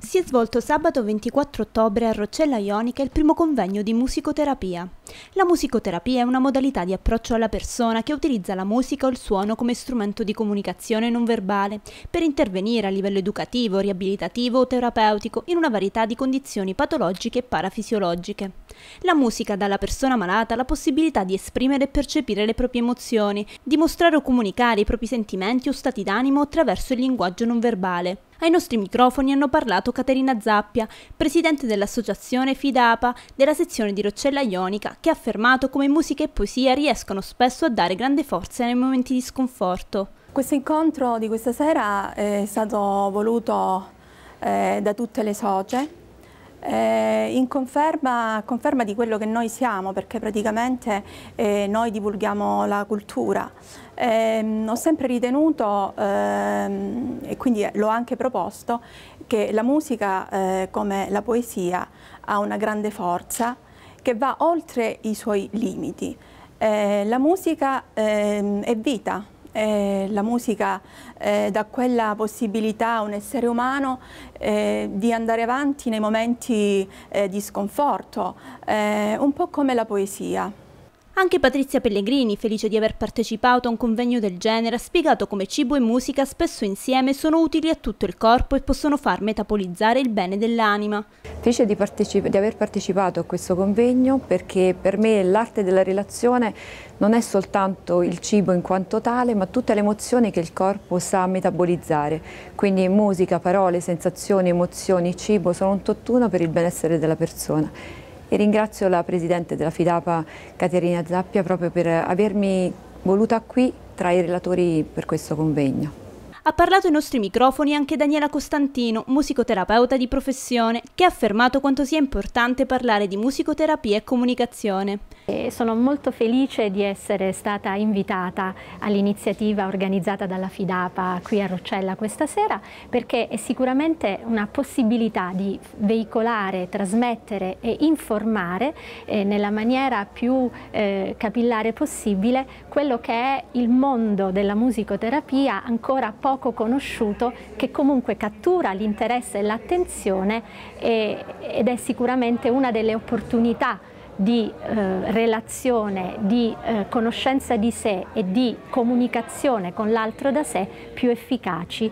si è svolto sabato 24 ottobre a Roccella Ionica il primo convegno di musicoterapia. La musicoterapia è una modalità di approccio alla persona che utilizza la musica o il suono come strumento di comunicazione non verbale per intervenire a livello educativo, riabilitativo o terapeutico in una varietà di condizioni patologiche e parafisiologiche. La musica dà alla persona malata la possibilità di esprimere e percepire le proprie emozioni, di mostrare o comunicare i propri sentimenti o stati d'animo attraverso il linguaggio non verbale. Ai nostri microfoni hanno parlato Caterina Zappia, presidente dell'associazione FIDAPA della sezione di Roccella Ionica, che ha affermato come musica e poesia riescono spesso a dare grande forza nei momenti di sconforto. Questo incontro di questa sera eh, è stato voluto eh, da tutte le socie, eh, in conferma, conferma, di quello che noi siamo, perché praticamente eh, noi divulghiamo la cultura. Eh, ho sempre ritenuto, ehm, e quindi l'ho anche proposto, che la musica, eh, come la poesia, ha una grande forza, che va oltre i suoi limiti. Eh, la musica eh, è vita, eh, la musica eh, dà quella possibilità a un essere umano eh, di andare avanti nei momenti eh, di sconforto, eh, un po' come la poesia. Anche Patrizia Pellegrini, felice di aver partecipato a un convegno del genere, ha spiegato come cibo e musica spesso insieme sono utili a tutto il corpo e possono far metabolizzare il bene dell'anima. Felice di, di, aver partecipato a questo convegno perché per me l'arte della relazione non è soltanto il cibo in quanto tale, ma tutte le emozioni che il corpo sa metabolizzare. Quindi musica, parole, sensazioni, emozioni, cibo sono un tutt'uno per il benessere della persona e ringrazio la Presidente della Fidapa Caterina Zappia proprio per avermi voluta qui tra i relatori per questo convegno. Ha parlato ai nostri microfoni anche Daniela Costantino, musicoterapeuta di professione, che ha affermato quanto sia importante parlare di musicoterapia e comunicazione. E sono molto felice di essere stata invitata all'iniziativa organizzata dalla Fidapa qui a Roccella questa sera perché è sicuramente una possibilità di veicolare, trasmettere e informare eh, nella maniera più eh, capillare possibile quello che è il mondo della musicoterapia ancora poco conosciuto che comunque cattura l'interesse e l'attenzione ed è sicuramente una delle opportunità di eh, relazione, di eh, conoscenza di sé e di comunicazione con l'altro da sé più efficaci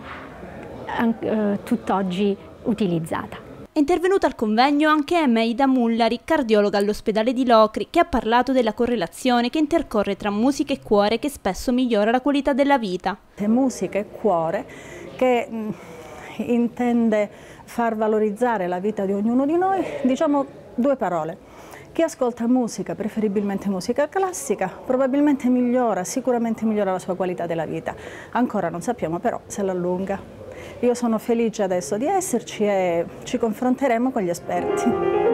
eh, tutt'oggi utilizzata. È intervenuta al convegno anche Emeida Mullari, cardiologa all'ospedale di Locri, che ha parlato della correlazione che intercorre tra musica e cuore che spesso migliora la qualità della vita. Musica e cuore che mh, mm, intende far valorizzare la vita di ognuno di noi, diciamo due parole chi ascolta musica, preferibilmente musica classica, probabilmente migliora, sicuramente migliora la sua qualità della vita. Ancora non sappiamo però se l'allunga. Io sono felice adesso di esserci e ci confronteremo con gli esperti.